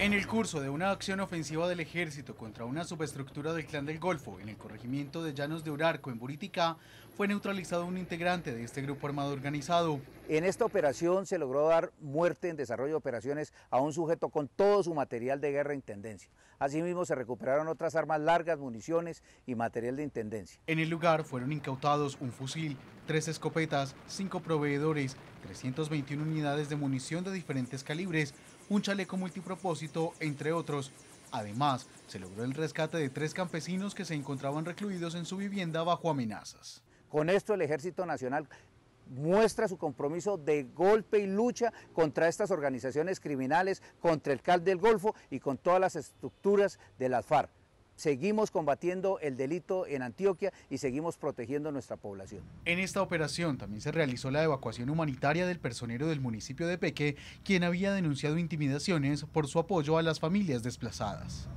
En el curso de una acción ofensiva del ejército contra una subestructura del Clan del Golfo en el corregimiento de Llanos de Urarco, en Buriticá, fue neutralizado un integrante de este grupo armado organizado. En esta operación se logró dar muerte en desarrollo de operaciones a un sujeto con todo su material de guerra e intendencia. Asimismo, se recuperaron otras armas largas, municiones y material de intendencia. En el lugar fueron incautados un fusil, tres escopetas, cinco proveedores, 321 unidades de munición de diferentes calibres, un chaleco multipropósito, entre otros. Además, se logró el rescate de tres campesinos que se encontraban recluidos en su vivienda bajo amenazas. Con esto el Ejército Nacional muestra su compromiso de golpe y lucha contra estas organizaciones criminales, contra el CAL del Golfo y con todas las estructuras de las FARC. Seguimos combatiendo el delito en Antioquia y seguimos protegiendo nuestra población. En esta operación también se realizó la evacuación humanitaria del personero del municipio de Peque, quien había denunciado intimidaciones por su apoyo a las familias desplazadas.